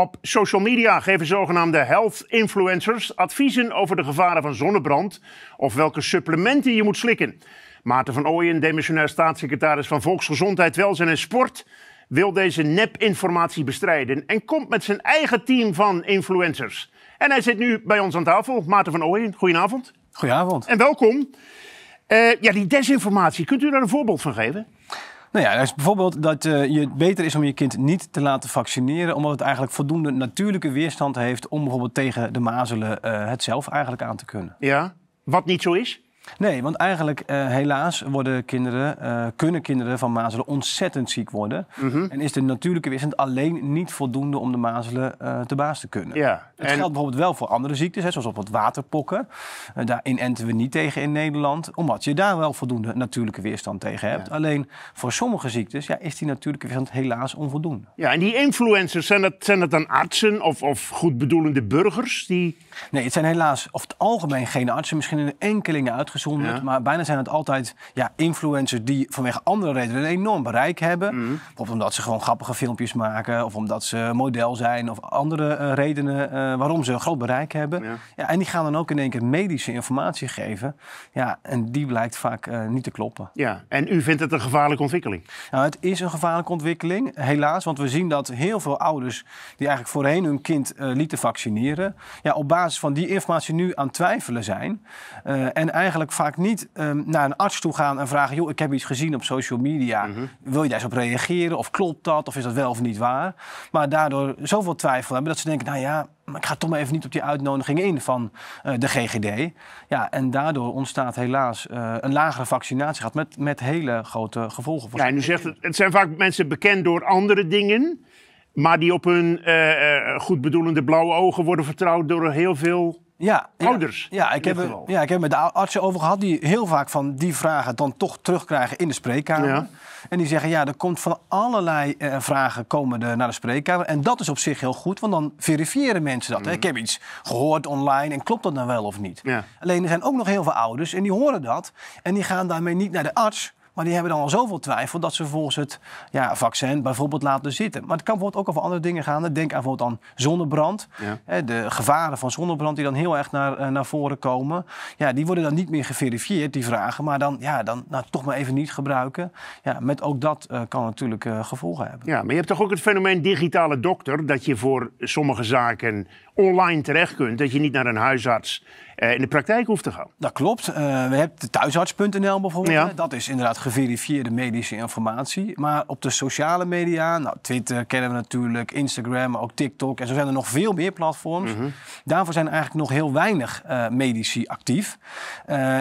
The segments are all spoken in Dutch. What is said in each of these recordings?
Op social media geven zogenaamde health influencers adviezen over de gevaren van zonnebrand of welke supplementen je moet slikken. Maarten van Ooyen, demissionair staatssecretaris van Volksgezondheid, Welzijn en Sport, wil deze nepinformatie bestrijden en komt met zijn eigen team van influencers. En hij zit nu bij ons aan tafel. Maarten van Ooyen, goedenavond. Goedenavond. En welkom. Eh, ja, die desinformatie, kunt u daar een voorbeeld van geven? Nou ja, is bijvoorbeeld dat eh, je, het beter is om je kind niet te laten vaccineren, omdat het eigenlijk voldoende natuurlijke weerstand heeft om bijvoorbeeld tegen de mazelen uh, het zelf eigenlijk aan te kunnen. Ja, wat niet zo is? Nee, want eigenlijk eh, helaas worden kinderen, eh, kunnen kinderen van mazelen ontzettend ziek worden. Mhm. En is de natuurlijke weerstand alleen niet voldoende om de mazelen eh, te baas te kunnen. Ja, het geldt bijvoorbeeld wel voor andere ziektes, zoals op het waterpokken. daar inenten we niet tegen in Nederland, omdat je daar wel voldoende natuurlijke weerstand tegen hebt. Alleen voor sommige ziektes ja, is die natuurlijke weerstand helaas onvoldoende. Ja, en die influencers, zijn dat, zijn dat dan artsen of, of goedbedoelende burgers? Die... Nee, het zijn helaas over het algemeen geen artsen, misschien een enkeling uit maar bijna zijn het altijd ja, influencers die vanwege andere redenen een enorm bereik hebben. Mhm. Of omdat ze gewoon grappige filmpjes maken. Of omdat ze model zijn. Of andere eh, redenen eh, waarom ze een groot bereik hebben. Ja. en die gaan dan ook in één keer medische informatie geven. Ja, en die blijkt vaak eh, niet te kloppen. Ja, en u vindt het een gevaarlijke ontwikkeling? Nou, het is een gevaarlijke ontwikkeling, helaas. Want we zien dat heel veel ouders die eigenlijk voorheen hun kind lieten vaccineren... Ja, op basis van die informatie nu aan twijfelen zijn. en eigenlijk vaak niet ehm, naar een arts toe gaan en vragen: joh, ik heb iets gezien op social media. Mhm. Wil je daar eens op reageren? Of klopt dat? Of is dat wel of niet waar? Maar daardoor zoveel twijfel hebben dat ze denken: nou ja, maar ik ga toch maar even niet op die uitnodiging in van eh, de GGD. Ja, en daardoor ontstaat helaas eh, een lagere vaccinatiegraad met, met hele grote gevolgen. Voor ja, en u zegt het, het zijn vaak mensen bekend door andere dingen, maar die op hun uh, eh, goedbedoelende blauwe ogen worden vertrouwd door heel veel ja, ouders. Ja, ik heb, ja, ik heb met de artsen over gehad die heel vaak van die vragen dan toch terugkrijgen in de spreekkamer. Ja. En die zeggen, ja, er komt van allerlei eh, vragen komen de, naar de spreekkamer. En dat is op zich heel goed, want dan verifiëren mensen dat. Hè? Mm. Ik heb iets gehoord online en klopt dat dan nou wel of niet? Alleen er zijn ook nog heel veel ouders en die horen dat. En die gaan daarmee niet naar de arts, maar die hebben dan al zoveel twijfel dat ze volgens het ja, vaccin bijvoorbeeld laten zitten. Maar het kan bijvoorbeeld ook over andere dingen gaan. Denk aan bijvoorbeeld aan zonnebrand. De gevaren van zonnebrand die dan heel erg naar, eh, naar voren komen. Ja, die worden dan niet meer geverifieerd, die vragen. Maar dan, ja, dan nou, toch maar even niet gebruiken. Ja, met ook dat eh, kan natuurlijk eh, gevolgen hebben. Ja, maar je hebt toch ook het fenomeen digitale dokter. Dat je voor sommige zaken online terecht kunt. Dat je niet naar een huisarts eh, in de praktijk hoeft te gaan. Dat klopt. Eh, we hebben thuisarts.nl bijvoorbeeld. Dat is inderdaad geverifieerde medische informatie. Maar op de sociale media, nou, Twitter kennen we natuurlijk, Instagram, maar ook TikTok. En zo zijn er nog veel meer platforms. Mhm. Daarvoor zijn eigenlijk nog heel weinig eh, medici actief.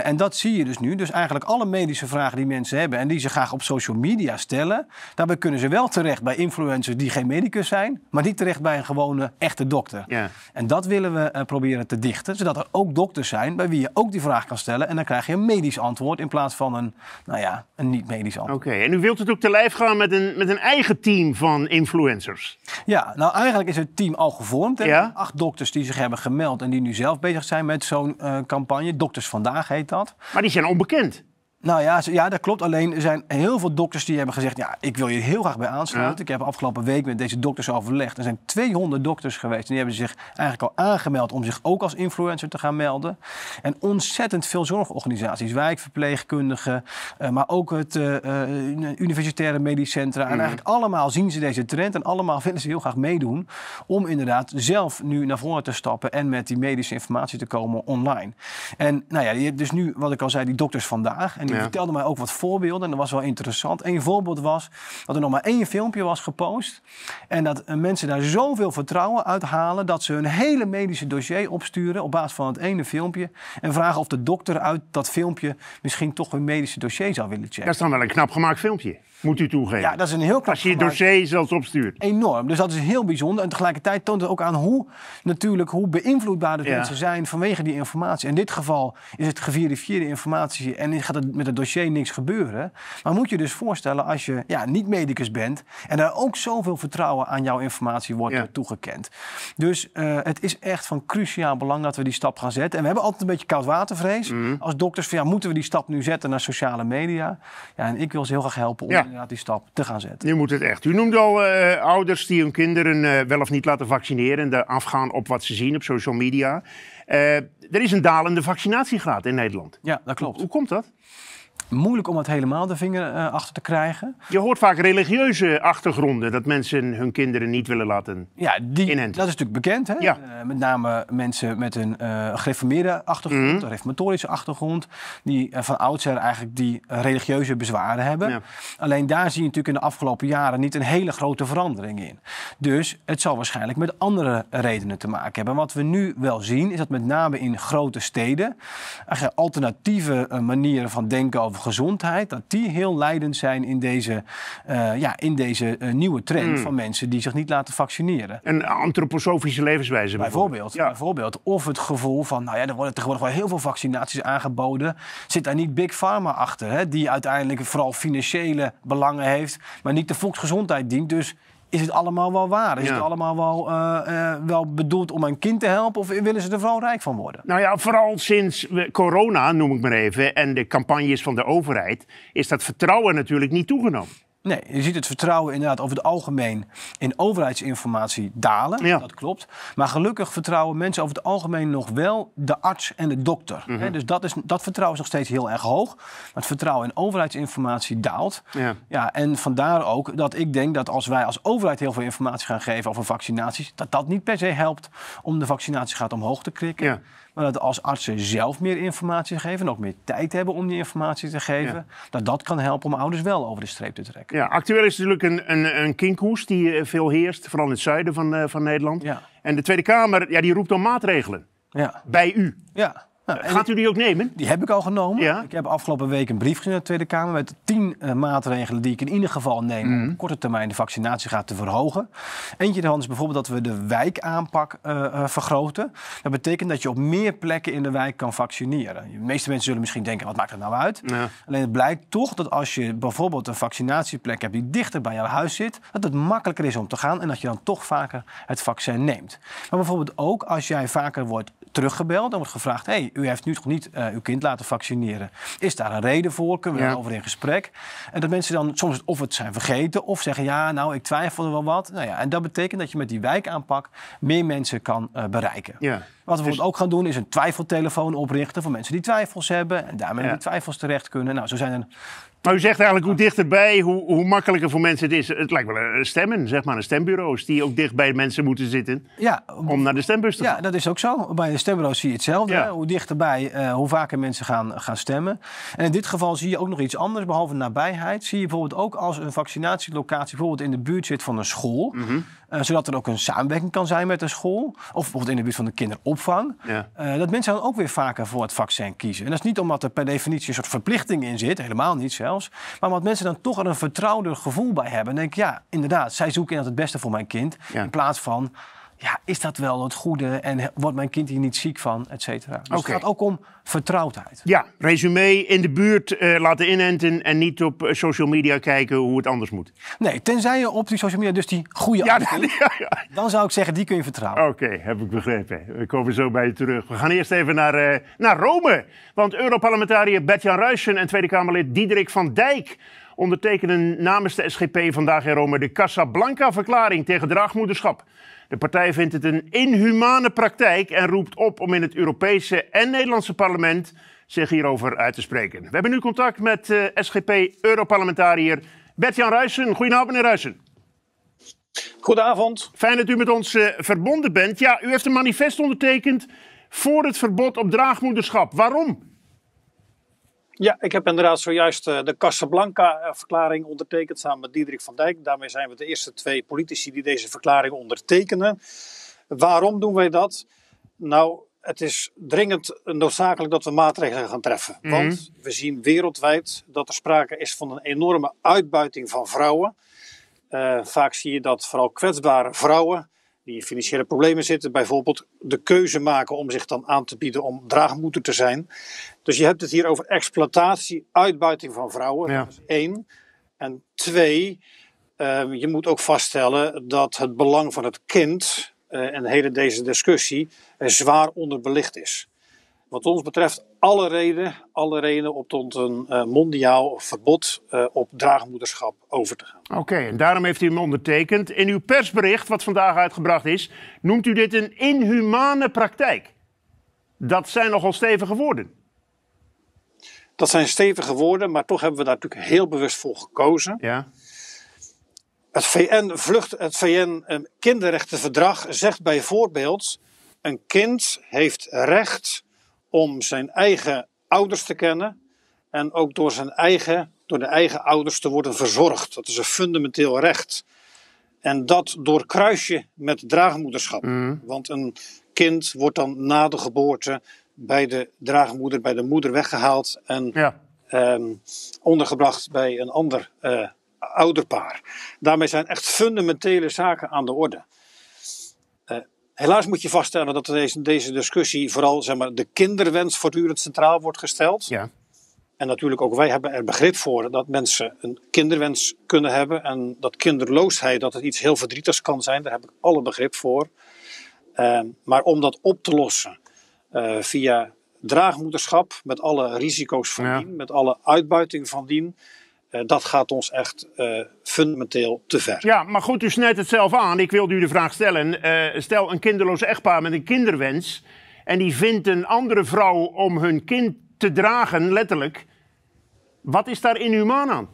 en dat zie je dus nu. Dus eigenlijk alle medische vragen die mensen hebben en die ze graag op social media stellen, daarbij kunnen ze wel terecht bij influencers die geen medicus zijn, maar niet terecht bij een gewone echte dokter. Ja. En dat willen we proberen te dichten, zodat er ook dokters dokters zijn bij wie je ook die vraag kan stellen. En dan krijg je een medisch antwoord in plaats van een, nou ja, een niet-medisch antwoord. Oké, en u wilt het ook te lijf gaan met een, met een eigen team van influencers? Ja, nou eigenlijk is het team al gevormd. Ja? Acht dokters die zich hebben gemeld en die nu zelf bezig zijn met zo'n eh, campagne. Dokters Vandaag heet dat. Maar die zijn onbekend. Nou ja, ja, dat klopt. Alleen er zijn heel veel dokters die hebben gezegd... ja, ik wil je heel graag bij aansluiten. Ik heb afgelopen week met deze dokters overlegd. Er zijn 200 dokters geweest. En die hebben zich eigenlijk al aangemeld om zich ook als influencer te gaan melden. En ontzettend veel zorgorganisaties. Wijkverpleegkundigen, eh, maar ook het eh, eh, universitaire medisch centra. En mhm. eigenlijk allemaal zien ze deze trend. En allemaal willen ze heel graag meedoen. Om inderdaad zelf nu naar voren te stappen. En met die medische informatie te komen online. En nou ja, je hebt dus nu, wat ik al zei, die dokters vandaag... En die vertelde mij ook wat voorbeelden. En dat was wel interessant. Een voorbeeld was dat er nog maar één filmpje was gepost. En dat eh, mensen daar zoveel vertrouwen uit halen dat ze hun hele medische dossier opsturen op basis van het ene filmpje. En vragen of de dokter uit dat filmpje misschien toch hun medische dossier zou willen checken. Dat is dan wel een knap gemaakt filmpje. Moet u toegeven. Ja, dat is een heel knap Als je je dossier zelfs opstuurt. Enorm. Dus dat is heel bijzonder. En tegelijkertijd toont het ook aan hoe, natuurlijk, hoe beïnvloedbaar de mensen zijn vanwege die informatie. In dit geval is het geverifieerde informatie en gaat het met het dossier niks gebeuren. Maar moet je dus voorstellen, als je ja, niet medicus bent en daar ook zoveel vertrouwen aan jouw informatie wordt toegekend. Dus eh, het is echt van cruciaal belang dat we die stap gaan zetten. En we hebben altijd een beetje koudwatervrees mm. als dokters. Van, ja, moeten we die stap nu zetten naar sociale media? Ja, en ik wil ze heel graag helpen om inderdaad eh, die stap te gaan zetten. Nu moet het echt. U noemt al eh, ouders die hun kinderen eh, wel of niet laten vaccineren. De afgaan op wat ze zien op social media. er is een dalende vaccinatiegraad in Nederland. Ja, dat klopt. hoe komt dat? moeilijk om het helemaal de vinger eh, achter te krijgen. Je hoort vaak religieuze achtergronden, dat mensen hun kinderen niet willen laten ja, die, Dat is natuurlijk bekend, hè? Ja. Eh, met name mensen met een eh, gereformeerde achtergrond, mhm. een reformatorische achtergrond, die van oudsher eigenlijk die religieuze bezwaren hebben. Ja. Alleen daar zie je natuurlijk in de afgelopen jaren niet een hele grote verandering in. Dus het zal waarschijnlijk met andere redenen te maken hebben. Wat we nu wel zien, is dat met name in grote steden alternatieve manieren van denken over gezondheid, dat die heel leidend zijn in deze, eh, ja, in deze eh, nieuwe trend hmm. van mensen die zich niet laten vaccineren. Een antroposofische levenswijze bijvoorbeeld. Bijvoorbeeld, Of het gevoel van, nou ja, er worden tegenwoordig wel heel veel vaccinaties aangeboden. Zit daar niet Big Pharma achter, hè, die uiteindelijk vooral financiële belangen heeft, maar niet de volksgezondheid dient. Dus is het allemaal wel waar? Is het allemaal wel, eh, eh, wel bedoeld om een kind te helpen? Of willen ze er vooral rijk van worden? Nou ja, vooral sinds corona, noem ik maar even, en de campagnes van de overheid, is dat vertrouwen natuurlijk niet toegenomen. Nee, je ziet het vertrouwen inderdaad over het algemeen in overheidsinformatie dalen. Ja. Dat klopt. Maar gelukkig vertrouwen mensen over het algemeen nog wel de arts en de dokter. Mhm. dus dat, is, dat vertrouwen is nog steeds heel erg hoog. Maar het vertrouwen in overheidsinformatie daalt. Ja. Ja, en vandaar ook dat ik denk dat als wij als overheid heel veel informatie gaan geven over vaccinaties, dat dat niet per se helpt om de vaccinatiegraad omhoog te krikken. Ja. Maar dat als artsen zelf meer informatie geven... en ook meer tijd hebben om die informatie te geven... dat dat kan helpen om ouders wel over de streep te trekken. Ja, actueel is natuurlijk een, een, een kinkhoest die eh, veel heerst... vooral in het zuiden van, eh, van Nederland. Ja. En de Tweede Kamer ja, die roept om maatregelen. Ja. Bij u. Ja. Nou, gaat u die ook nemen? Die heb ik al genomen. Ik heb afgelopen week een brief gezien naar de Tweede Kamer met tien eh, maatregelen die ik in ieder geval neem om mhm. korte termijn de vaccinatiegraad te verhogen. Eentje daarvan is bijvoorbeeld dat we de wijkaanpak uh, vergroten. Dat betekent dat je op meer plekken in de wijk kan vaccineren. De meeste mensen zullen misschien denken, wat maakt het nou uit? Alleen het blijkt toch dat als je bijvoorbeeld een vaccinatieplek hebt die dichter bij jouw huis zit, dat het makkelijker is om te gaan en dat je dan toch vaker het vaccin neemt. Maar bijvoorbeeld ook als jij vaker wordt teruggebeld, en wordt gevraagd, hey, u heeft nu toch niet eh, uw kind laten vaccineren. Is daar een reden voor? Kunnen we ja. daarover in gesprek? En dat mensen dan soms of het zijn vergeten of zeggen, ja, nou, ik twijfel er wel wat. Nou ja, en dat betekent dat je met die wijkaanpak meer mensen kan eh, bereiken. Ja. Wat we dus- ook gaan doen, is een twijfeltelefoon oprichten voor mensen die twijfels hebben. En daarmee ja. twijfels terecht kunnen. Nou, zo zijn er maar u zegt eigenlijk hoe dichterbij, hoe, hoe makkelijker voor mensen het is. Het lijkt wel stemmen, zeg maar, een stembureaus die ook dicht bij mensen moeten zitten ja, om naar de stembus te gaan. Ja, dat is ook zo. Bij de stembureaus zie je hetzelfde. Hoe dichterbij, uh, hoe vaker mensen gaan, gaan stemmen. En in dit geval zie je ook nog iets anders, behalve nabijheid. Zie je bijvoorbeeld ook als een vaccinatielocatie bijvoorbeeld in de buurt zit van een school. Mhm. Eh, zodat er ook een samenwerking kan zijn met de school. Of bijvoorbeeld in de buurt van de kinderopvang. Eh, dat mensen dan ook weer vaker voor het vaccin kiezen. En dat is niet omdat er per definitie een soort verplichting in zit. Helemaal niet zelfs. Maar omdat mensen dan toch er een vertrouwder gevoel bij hebben. En denk ja, inderdaad, zij zoeken inderdaad het beste voor mijn kind. In plaats van ja, is dat wel het goede en wordt mijn kind hier niet ziek van, et cetera. Dus het gaat ook om vertrouwdheid. Ja, resume in de buurt eh, laten inenten en niet op eh, social media kijken hoe het anders moet. Nee, tenzij je op die social media dus die goede ja, dan, ja, ja. dan zou ik zeggen, die kun je vertrouwen. Oké, heb ik begrepen. We komen zo bij je terug. We gaan eerst even naar, eh, naar Rome. Want Europarlementariër Bert-Jan Ruijsen en Tweede Kamerlid Diederik van Dijk ondertekenen namens de SGP vandaag in Rome de Casablanca-verklaring tegen draagmoederschap. De partij vindt het een inhumane praktijk en roept op om in het Europese en Nederlandse parlement zich hierover uit te spreken. We hebben nu contact met eh, SGP-Europarlementariër Bert-Jan Ruijsen. Goedenavond, meneer Ruijsen. Goedenavond. Fijn dat u met ons eh, verbonden bent. Ja, u heeft een manifest ondertekend voor het verbod op draagmoederschap. Waarom? Ja, ik heb inderdaad zojuist eh, de Casablanca-verklaring eh, ondertekend samen met Diederik van Dijk. Daarmee zijn we de eerste twee politici die deze verklaring ondertekenen. Waarom doen wij dat? Nou, het is dringend noodzakelijk dat we maatregelen gaan treffen. Mhm. Want we zien wereldwijd dat er sprake is van een enorme uitbuiting van vrouwen. Eh, vaak zie je dat vooral kwetsbare vrouwen die in financiële problemen zitten. Bijvoorbeeld de keuze maken om zich dan aan te bieden om draagmoeder te zijn. Dus je hebt het hier over exploitatie, uitbuiting van vrouwen. Ja. Dat is één. En twee, ehm, je moet ook vaststellen dat het belang van het kind uh, en hele deze discussie zwaar onderbelicht is wat ons betreft alle reden, alle reden om tot een eh, mondiaal verbod eh, op draagmoederschap over te gaan. Oké, en daarom heeft u hem ondertekend. In uw persbericht, wat vandaag uitgebracht is, noemt u dit een inhumane praktijk. Dat zijn nogal stevige woorden. Dat zijn stevige woorden, maar toch hebben we daar natuurlijk heel bewust voor gekozen. Ja. Het VN-vlucht, het VN-kinderrechtenverdrag eh, zegt bijvoorbeeld: een kind heeft recht om zijn eigen ouders te kennen en ook door, zijn eigen, door de eigen ouders te worden verzorgd. Dat is een fundamenteel recht. En dat doorkruis je met draagmoederschap. Mm. Want een kind wordt dan na de geboorte bij de draagmoeder, bij de moeder weggehaald en ehm, ondergebracht bij een ander eh, ouderpaar. Daarmee zijn echt fundamentele zaken aan de orde. Eh, Helaas moet je vaststellen dat in deze discussie vooral zeg maar, de kinderwens voortdurend centraal wordt gesteld. Ja. En natuurlijk ook wij hebben er begrip voor dat mensen een kinderwens kunnen hebben. En dat kinderloosheid, dat het iets heel verdrietigs kan zijn, daar heb ik alle begrip voor. Ehm, maar om dat op te lossen eh, via draagmoederschap, met alle risico's van dien, met alle uitbuiting van dien, eh, dat gaat ons echt eh, fundamenteel te ver. Ja, maar goed, u snijdt het zelf aan. Ik wilde u de vraag stellen. Eh, stel een kinderloos echtpaar met een kinderwens. En die vindt een andere vrouw om hun kind te dragen, letterlijk. Wat is daar inhumaan aan?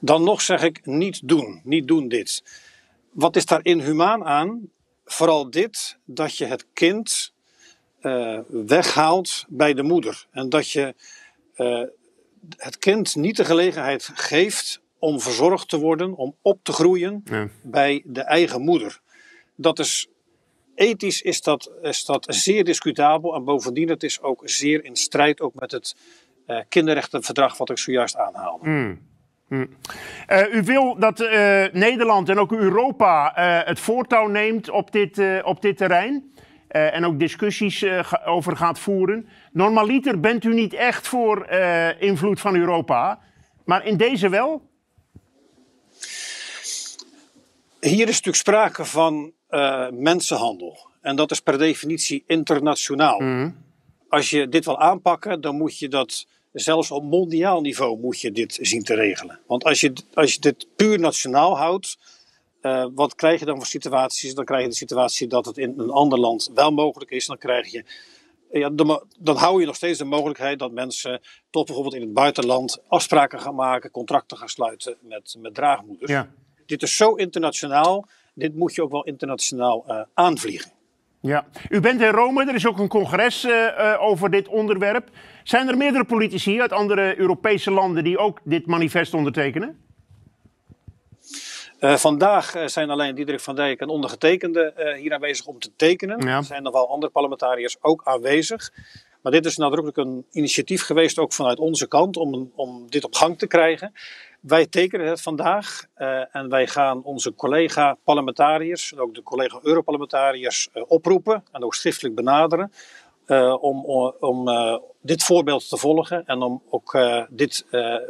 Dan nog zeg ik niet doen. Niet doen dit. Wat is daar inhumaan aan? Vooral dit, dat je het kind weghaalt bij de moeder. En dat je het kind niet de gelegenheid geeft om verzorgd te worden, om op te groeien bij de eigen moeder. Dat is ethisch is dat, is dat zeer discutabel en bovendien het is ook zeer in strijd ook met het eh, kinderrechtenverdrag wat ik zojuist aanhaalde. Hmm. Hmm. Eh, u wil dat eh, Nederland en ook Europa het voortouw neemt op dit, op dit terrein. Eh, en ook discussies eh, over gaat voeren. Normaliter bent u niet echt voor eh, invloed van Europa, maar in deze wel? Hier is natuurlijk sprake van mensenhandel. En dat is per definitie internationaal. Mhm. Als je dit wil aanpakken, dan moet je dat zelfs op mondiaal niveau moet je dit zien te regelen. Want als je, als je dit puur nationaal houdt, eh, wat krijg je dan voor situaties? Dan krijg je de situatie dat het in een ander land wel mogelijk is. Dan krijg je. Ja, dan hou je nog steeds de mogelijkheid dat mensen tot bijvoorbeeld in het buitenland afspraken gaan maken, contracten gaan sluiten met, met draagmoeders. Dit is zo internationaal, dit moet je ook wel internationaal eh, aanvliegen. Ja, u bent in Rome, er is ook een congres eh, over dit onderwerp. Zijn er meerdere politici uit andere Europese landen die ook dit manifest ondertekenen? Eh, vandaag eh, zijn alleen Diederik van Dijk en ondergetekende eh, hier aanwezig om te tekenen. Er zijn nog wel andere parlementariërs ook aanwezig. Maar dit is nadrukkelijk een initiatief geweest, ook vanuit onze kant, om, om dit op gang te krijgen. Wij tekenen het vandaag en wij gaan onze collega-parlementariërs en ook de collega-europarlementariërs oproepen en ook schriftelijk benaderen eh, om, om eh, dit voorbeeld te volgen en om ook eh, dit,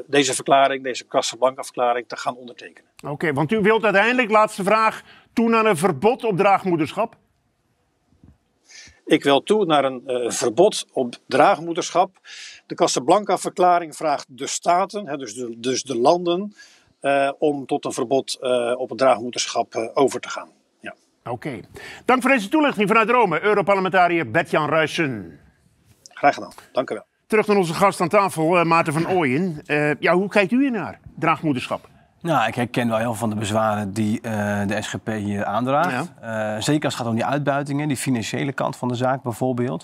deze verklaring, deze Casablanca-verklaring, te gaan ondertekenen. Oké, want u wilt uiteindelijk, laatste vraag, toe naar een verbod op draagmoederschap? Ik wil toe naar een verbod op draagmoederschap. De Casablanca-verklaring vraagt de staten, hè, dus, de, dus de landen, om tot een verbod op het draagmoederschap over te gaan. Oké. Dank voor deze toelichting vanuit Rome, Europarlementariër Bert-Jan Ruyssen. Graag gedaan, dank u wel. Terug naar onze gast aan tafel, eh, Maarten van Ooyen. Eh, ja, hoe kijkt u naar draagmoederschap? Nou, ik herken wel heel veel van de bezwaren die eh, de SGP hier aandraagt. zeker als het gaat om die uitbuitingen, die financiële kant van de zaak bijvoorbeeld.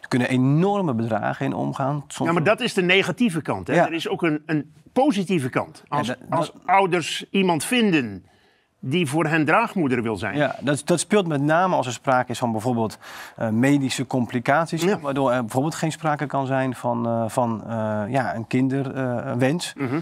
Er kunnen enorme bedragen in omgaan. ja, maar dat is de negatieve kant. Hè? Er is ook een, een positieve kant. Als, als ouders iemand vinden die voor hen draagmoeder wil zijn. Ja, dat, dat speelt met name als er sprake is van bijvoorbeeld eh, medische complicaties. Waardoor er bijvoorbeeld geen sprake kan zijn van, eh, van eh, ja, een kinderwens. Mhm.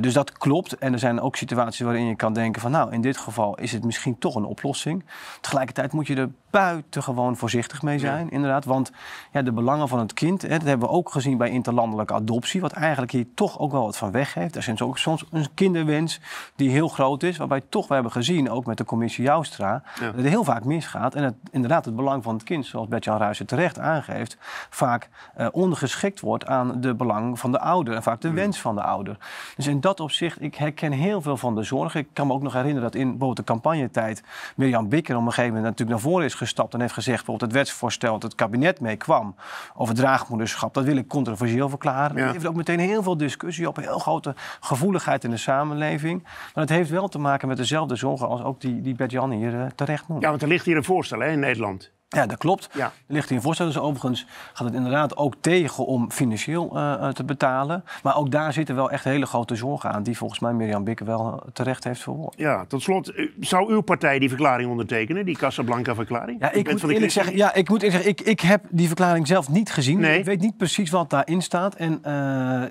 dus dat klopt. En er zijn ook situaties waarin je kan denken van nou, in dit geval is het misschien toch een oplossing. Tegelijkertijd moet je er buitengewoon voorzichtig mee zijn, inderdaad. Want ja, de belangen van het kind, hè, dat hebben we ook gezien bij interlandelijke adoptie, wat eigenlijk hier toch ook wel wat van weg heeft. Er zijn ook soms een kinderwens die heel groot is, waarbij toch wij gezien, ook met de commissie Joustra, dat het heel vaak misgaat. En het, inderdaad het belang van het kind, zoals Bert-Jan Ruijsen terecht aangeeft, vaak uh, eh, ongeschikt wordt aan de belang van de ouder en vaak de hmm. wens van de ouder. Dus in dat opzicht, ik herken heel veel van de zorg. Ik kan me ook nog herinneren dat in bijvoorbeeld de campagnetijd Mirjam Bikker op een gegeven moment natuurlijk naar voren is gestapt en heeft gezegd, bijvoorbeeld het wetsvoorstel dat het kabinet mee kwam over draagmoederschap, dat wil ik controversieel verklaren. Ja. Dat heeft ook meteen heel veel discussie op, heel grote gevoeligheid in de samenleving. Maar het heeft wel te maken met dezelfde zorgen als ook die, die Bert-Jan hier eh, terecht noemt. Ja, want er ligt hier een voorstel hè, in Nederland. Ja, dat klopt. Ja. Er ligt in voorstel Dus overigens gaat het inderdaad ook tegen om financieel eh, eh, te betalen. Maar ook daar zitten wel echt hele grote zorgen aan, die volgens mij Mirjam Bikke wel eh, terecht heeft verwoord. Ja, tot slot, zou uw partij die verklaring ondertekenen, die Casablanca-verklaring? Ja, ik moet eerlijk zeggen, ja, ik moet zeggen, ik, ik heb die verklaring zelf niet gezien. Ik weet niet precies wat daarin staat. En,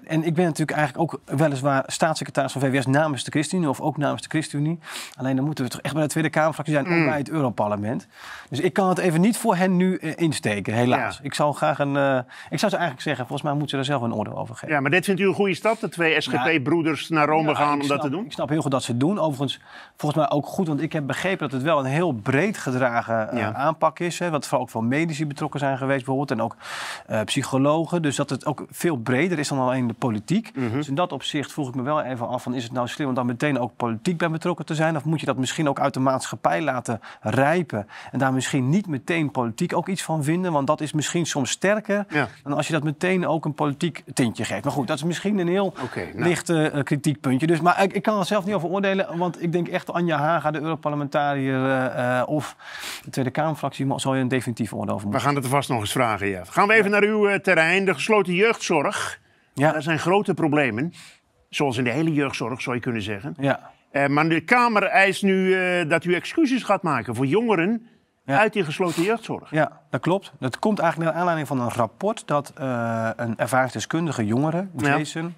en ik ben natuurlijk eigenlijk ook weliswaar staatssecretaris van VWS namens de ChristenUnie, of ook namens de ChristenUnie. Alleen dan moeten we toch echt bij de Tweede Kamerfractie zijn, mm. bij het Europarlement. Dus ik kan het even niet niet voor hen nu eh, insteken, helaas. Ik zou graag een. Eh, ik zou ze eigenlijk zeggen, volgens mij moeten ze daar zelf een oordeel over geven. Ja, maar dit vindt u een goede stap, de twee SGP-broeders naar Rome gaan om dat te doen? Ik snap heel goed dat ze het doen. Overigens, volgens mij ook goed, want ik heb begrepen dat het wel een heel breed gedragen eh, aanpak is. Hè, wat vooral ook van medici betrokken zijn geweest, bijvoorbeeld. En ook psychologen. Dus dat het ook veel breder is dan alleen de politiek. Mhm. Dus in dat opzicht vroeg ik me wel even af: van, is het nou slim om dan meteen ook politiek bij betrokken te zijn? Of moet je dat misschien ook uit de maatschappij laten rijpen en daar misschien niet meteen politiek ook iets van vinden. Want dat is misschien soms sterker dan als je dat meteen ook een politiek tintje geeft. Maar goed, dat is misschien een heel okay, nou. lichte eh, kritiekpuntje. Dus, maar ik, ik, kan er zelf niet over oordelen. Want ik denk echt Anja Haga, de Europarlementariër eh, of de Tweede Kamerfractie, zal je een definitief oordeel over moeten. We gaan het er vast nog eens vragen, ja. Gaan we even naar uw eh, terrein, de gesloten jeugdzorg. Ja. Daar zijn grote problemen. Zoals in de hele jeugdzorg, zou je kunnen zeggen. Ja. maar de Kamer eist nu dat u excuses gaat maken voor jongeren uit die gesloten jeugdzorg. Ja, dat klopt. Dat komt eigenlijk naar aanleiding van een rapport dat uh, een ervaringsdeskundige jongere, Jason,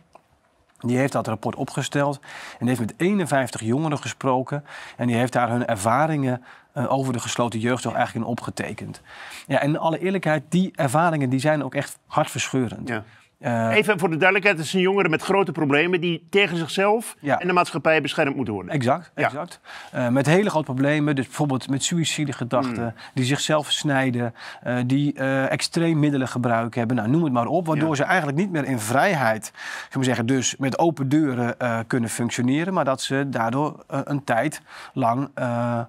die heeft dat rapport opgesteld en heeft met 51 jongeren gesproken. En die heeft daar hun ervaringen eh, over de gesloten jeugdzorg eigenlijk in opgetekend. Ja, en in alle eerlijkheid, die ervaringen die zijn ook echt hartverscheurend. Ja. Eh, Even voor de duidelijkheid, het zijn jongeren met grote problemen die tegen zichzelf en de maatschappij beschermd moeten worden. Exact, exact. Eh, met hele grote problemen, dus bijvoorbeeld met suïcidegedachten, hmm. die zichzelf snijden, eh, die extreem middelen gebruiken hebben, nou, noem het maar op, waardoor ze eigenlijk niet meer in vrijheid, zullen zeggen, dus met open deuren kunnen functioneren, maar dat ze daardoor een tijd lang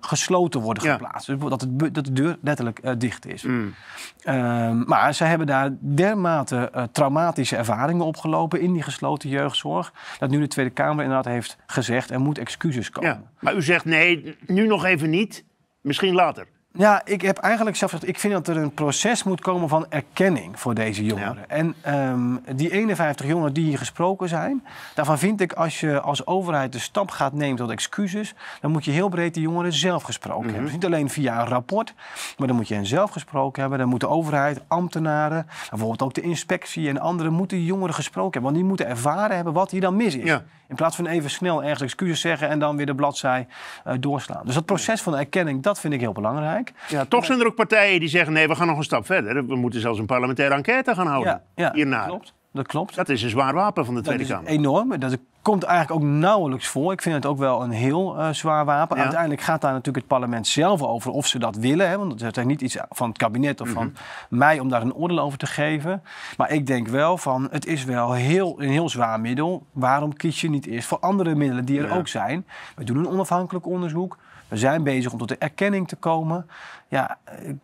gesloten worden geplaatst. Dus dat, het, dat de deur letterlijk dicht is. Hmm. Ehm, maar zij hebben daar dermate traumatisch traumatische ervaringen opgelopen in die gesloten jeugdzorg. Dat nu de Tweede Kamer inderdaad heeft gezegd er moet excuses komen. Ja, maar u zegt nee, nu nog even niet, misschien later. Ja, ik heb eigenlijk zelf gezegd, ik vind dat er een proces moet komen van erkenning voor deze jongeren. En ehm, die 51 jongeren die hier gesproken zijn, daarvan vind ik als je als overheid de stap gaat nemen tot excuses, dan moet je heel breed de jongeren zelf gesproken mhm. hebben. Dus niet alleen via een rapport, maar dan moet je hen zelf gesproken hebben. Dan moet de overheid, ambtenaren, bijvoorbeeld ook de inspectie en anderen, moeten jongeren gesproken hebben. Want die moeten ervaren hebben wat hier dan mis is. Ja. In plaats van even snel ergens excuses zeggen en dan weer de bladzij eh, doorslaan. Dus dat proces van erkenning, dat vind ik heel belangrijk. Ja, toch zijn er ook partijen die zeggen: nee, we gaan nog een stap verder. We moeten zelfs een parlementaire enquête gaan houden. Ja, ja hierna. Klopt dat klopt. Dat is een zwaar wapen van de Tweede dat Kamer. Is enorm. Dat komt eigenlijk ook nauwelijks voor. Ik vind het ook wel een heel eh, zwaar wapen. Uiteindelijk gaat daar natuurlijk het parlement zelf over of ze dat willen. Hè? Want het is niet iets van het kabinet of van mhm. mij om daar een oordeel over te geven. Maar ik denk wel van het is wel heel, een heel zwaar middel. Waarom kies je niet eerst voor andere middelen die er ook zijn? We doen een onafhankelijk onderzoek. We zijn bezig om tot de erkenning te komen. Ja,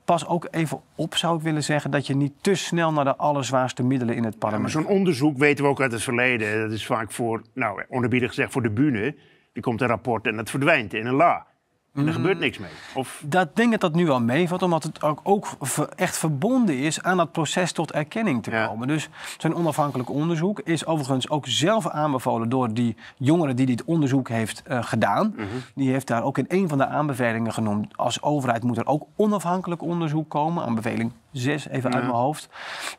pas ook even op, zou ik willen zeggen, dat je niet te snel naar de allerzwaarste middelen in het parlement. maar zo'n onderzoek weten we ook uit het verleden. Dat is vaak voor, nou, onherbiedig gezegd, voor de bühne. Die komt een rapport en dat verdwijnt in een la. En er gebeurt mm. niks mee. Of... Dat denk ik dat nu wel meevalt, omdat het ook, ook echt verbonden is aan dat proces tot erkenning te komen. Dus zo'n onafhankelijk onderzoek is overigens ook zelf aanbevolen door die jongere die dit onderzoek heeft eh, gedaan. Mhm. Die heeft daar ook in een van de aanbevelingen genoemd. Als overheid moet er ook onafhankelijk onderzoek komen, aanbeveling zes, even uit mijn hoofd.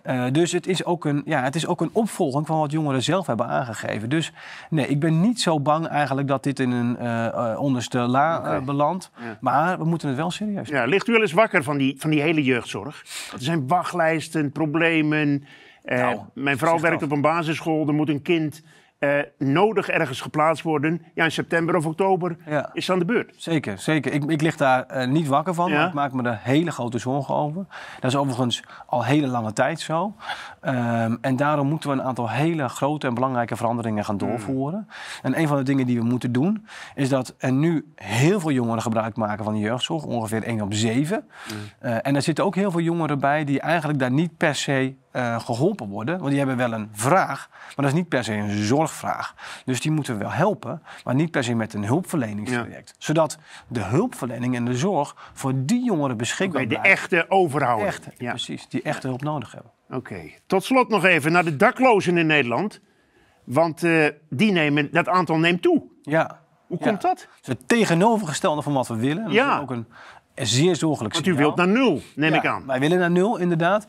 Eh, dus het is, ook een, ja, het is ook een opvolging van wat jongeren zelf hebben aangegeven. Dus nee, ik ben niet zo bang eigenlijk dat dit in een eh, eh, onderste la belandt. Maar we moeten het wel serieus Ja, ligt u wel eens wakker van die, van die hele jeugdzorg? Er zijn wachtlijsten, problemen. Nou, mijn vrouw werkt op een basisschool, er moet een kind eh, nodig ergens geplaatst worden. Ja, in september of oktober ja. is aan de beurt. Zeker, zeker. Ik, ik lig daar eh, niet wakker van. Ja. Maar ik maak me daar hele grote zorgen over. Dat is overigens al hele lange tijd zo. Ehm, en daarom moeten we een aantal hele grote en belangrijke veranderingen gaan hmm. doorvoeren. En een van de dingen die we moeten doen, is dat er nu heel veel jongeren gebruik maken van de jeugdzorg. Ongeveer 1 op 7. Hmm. Eh, en er zitten ook heel veel jongeren bij die eigenlijk daar niet per se eh, geholpen worden. Want die hebben wel een vraag, maar dat is niet per se een zorgvraag. Dus die moeten we wel helpen, maar niet per se met een hulpverleningsproject, Zodat de hulpverlening en de zorg voor die jongeren beschikbaar okay, blijven. de echte overhouden. ja. precies. Die echte hulp nodig hebben. Oké. Tot slot nog even naar de daklozen in Nederland. Want eh, die nemen, dat aantal neemt toe. Ja. Hoe komt dat? Het, tegenovergestelde van wat we willen. Dat ja. is ook een, zeer zorgelijk signaal. Want u wilt naar nul, neem ik aan. Wij willen naar nul, inderdaad.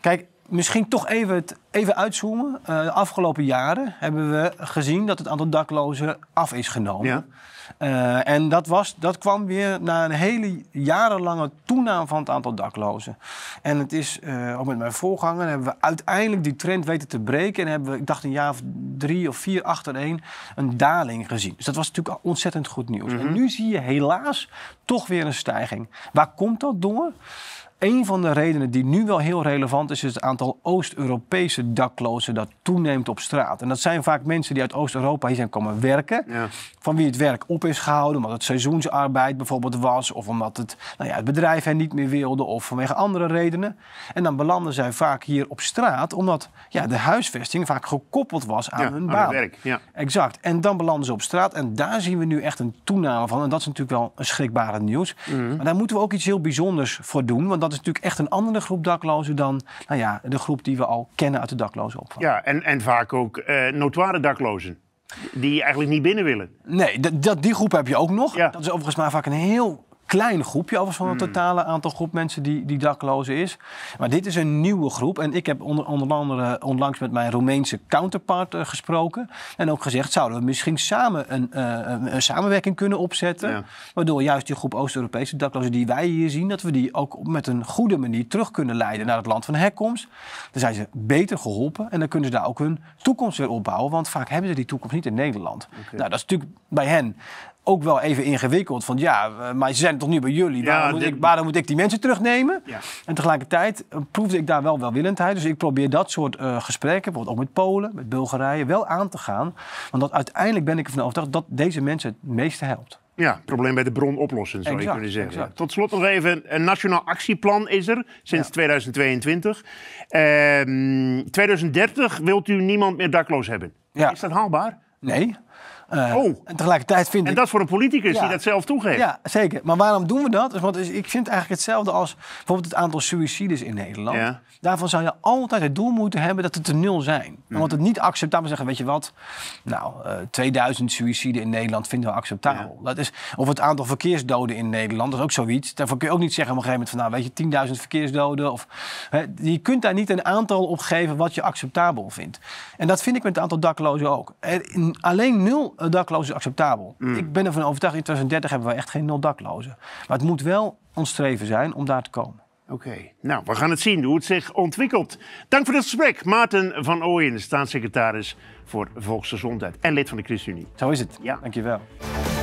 Kijk, misschien toch even, het, even uitzoomen. de eh, afgelopen jaren hebben we gezien dat het aantal daklozen af is genomen. Ja. Eh, en dat, was, dat kwam weer na een hele jarenlange toename van het aantal daklozen. En het is, eh, ook met mijn voorganger, hebben we uiteindelijk die trend weten te breken. En hebben we, ik dacht een jaar of drie of vier achtereen, een daling gezien. Dus dat was natuurlijk ontzettend goed nieuws. En mhm. nu zie je helaas toch weer een stijging. Waar komt dat door? Een van de redenen die nu wel heel relevant is, is het aantal Oost-Europese daklozen dat toeneemt op straat. En dat zijn vaak mensen die uit Oost-Europa hier zijn komen werken, ja. van wie het werk op is gehouden, omdat het seizoensarbeid bijvoorbeeld was, of omdat het, nou ja, het bedrijf hen niet meer wilde, of vanwege andere redenen. En dan belanden zij vaak hier op straat, omdat ja, de huisvesting vaak gekoppeld was aan hun baan. Aan het werk, ja. Exact. En dan belanden ze op straat en daar zien we nu echt een toename van. En dat is natuurlijk wel een schrikbare nieuws. Mhm. Maar daar moeten we ook iets heel bijzonders voor doen, want dat is natuurlijk echt een andere groep daklozen dan nou ja, de groep die we al kennen uit de daklozenopvang. Ja, en, en vaak ook uh, notoire daklozen. Die eigenlijk niet binnen willen. Nee, dat, die groep heb je ook nog. Ja. Dat is overigens maar vaak een heel klein groepje overigens van het hmm. totale aantal groep mensen die, die daklozen is. Maar dit is een nieuwe groep. En ik heb onder, onder andere onlangs met mijn Roemeense counterpart eh, gesproken. En ook gezegd, zouden we misschien samen een, eh, een samenwerking kunnen opzetten. Waardoor juist die groep Oost-Europese daklozen die wij hier zien... dat we die ook met een goede manier terug kunnen leiden naar het land van herkomst. Dan zijn ze beter geholpen en dan kunnen ze daar ook hun toekomst weer opbouwen. Want vaak hebben ze die toekomst niet in Nederland. Nou, dat is natuurlijk bij hen ook wel even ingewikkeld. Van ja, eh, maar ze zijn toch nu bij jullie. waarom, moet, ik, moet ik, die mensen terugnemen? En tegelijkertijd eh, proefde ik daar wel welwillendheid. Dus ik probeer dat soort eh, gesprekken, bijvoorbeeld ook met Polen, met Bulgarije, wel aan te gaan. Want dat, uiteindelijk ben ik ervan overtuigd dat deze mensen het meeste helpt. Ja, probleem bij de bron oplossen, zou exact, je kunnen zeggen. Tot slot nog even, een nationaal actieplan is er sinds 2022. 2030 ehm, wilt u niemand meer dakloos hebben. Is dat haalbaar? Nee. Eh, oh. En tegelijkertijd vind ik... En dat voor een politicus die dat zelf toegeeft. Ja, zeker. Maar waarom doen we dat? Dus Want ik vind het eigenlijk hetzelfde als bijvoorbeeld het aantal suicides in Nederland. Daarvan zou je altijd het doel moeten hebben dat het te nul zijn. Mm. Want het niet acceptabel zeggen, weet je wat? Nou, 2000 eh, suiciden in Nederland vinden we acceptabel. Dat is, of het aantal verkeersdoden in Nederland, dat is ook zoiets. Daarvoor kun je ook niet zeggen op een gegeven moment van... nou, weet je, 10.000 verkeersdoden. Of, hè, je kunt daar niet een aantal op geven wat je acceptabel vindt. En dat vind ik met het aantal daklozen ook. alleen nul daklozen is acceptabel. Mm. Ik ben ervan overtuigd, in 2030 hebben we echt geen nul daklozen. Maar het moet wel ons streven zijn om daar te komen. Oké, nou, we gaan het zien hoe het zich ontwikkelt. Dank voor het gesprek. Maarten van Ooyen, staatssecretaris voor Volksgezondheid en lid van de ChristenUnie. Zo is het. Ja. Dankjewel.